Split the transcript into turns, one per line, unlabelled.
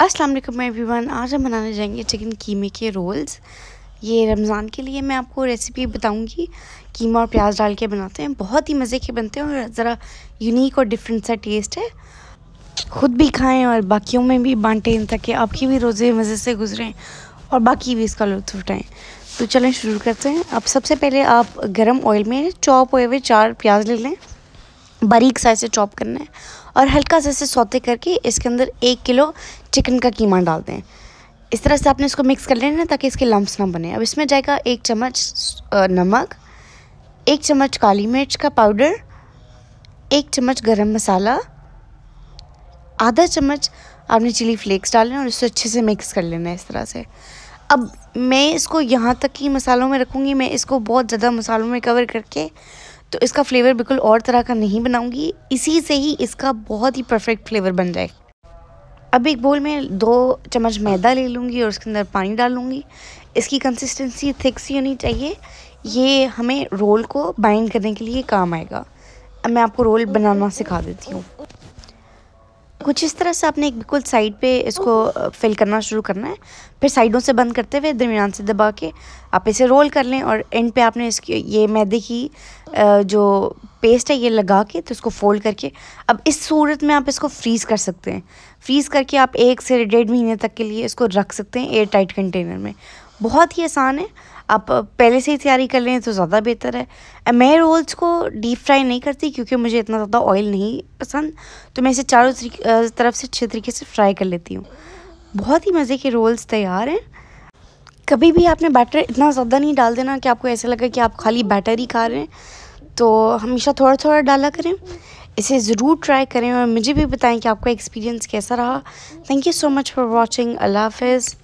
अस्सलाम वालेकुम एवरीवन आज हम बनाने जाएंगे चिकन कीमे के रोल्स ये रमज़ान के लिए मैं आपको रेसिपी बताऊंगी कीमा और प्याज डाल के बनाते हैं बहुत ही मज़े के बनते हैं और ज़रा यूनिक और डिफरेंट सा टेस्ट है ख़ुद भी खाएं और बाकियों में भी बांटें ताकि आपके भी रोज़े मज़े से गुजरें और बाकी भी इसका लुत्फ उठाएँ तो चलें शुरू करते हैं अब सबसे पहले आप गर्म ऑयल में चॉप हुए हुए चार प्याज ले लें बारीक साइज से चॉप करना है और हल्का सा इसे सौते करके इसके अंदर एक किलो चिकन का कीमा डाल दें इस तरह से आपने इसको मिक्स कर लेना ताकि इसके लम्ब ना बने अब इसमें जाएगा एक चम्मच नमक एक चम्मच काली मिर्च का पाउडर एक चम्मच गरम मसाला आधा चम्मच आपने चिली फ्लेक्स डाले और इसको अच्छे से मिक्स कर लेना है इस तरह से अब मैं इसको यहाँ तक ही मसालों में रखूँगी मैं इसको बहुत ज़्यादा मसालों में कवर करके तो इसका फ्लेवर बिल्कुल और तरह का नहीं बनाऊंगी इसी से ही इसका बहुत ही परफेक्ट फ्लेवर बन जाए अब एक बोल में दो चम्मच मैदा ले लूँगी और उसके अंदर पानी डालूँगी इसकी कंसिस्टेंसी थिक सी होनी चाहिए ये हमें रोल को बाइंड करने के लिए काम आएगा अब मैं आपको रोल बनाना सिखा देती हूँ कुछ इस तरह से आपने एक बिल्कुल साइड पे इसको फिल करना शुरू करना है फिर साइडों से बंद करते हुए दरमियान से दबा के आप इसे रोल कर लें और एंड पे आपने इसकी ये मैदे की जो पेस्ट है ये लगा के तो इसको फोल्ड करके अब इस सूरत में आप इसको फ्रीज़ कर सकते हैं फ्रीज़ करके आप एक से डेढ़ महीने तक के लिए इसको रख सकते हैं एयर टाइट कंटेनर में बहुत ही आसान है आप पहले से ही तैयारी कर लें तो ज़्यादा बेहतर है मैं रोल्स को डीप फ्राई नहीं करती क्योंकि मुझे इतना ज़्यादा ऑयल नहीं पसंद तो मैं इसे चारों तरफ से अच्छे तरीके से फ्राई कर लेती हूँ बहुत ही मज़े के रोल्स तैयार हैं कभी भी आपने बैटर इतना ज़्यादा नहीं डाल देना कि आपको ऐसा लगे कि आप खाली बैटर ही खा रहे हैं तो हमेशा थोड़ा थोड़ा डाला करें इसे ज़रूर ट्राई करें और मुझे भी बताएं कि आपका एक्सपीरियंस कैसा रहा thank you so much for watching अल्लाह हाफिज़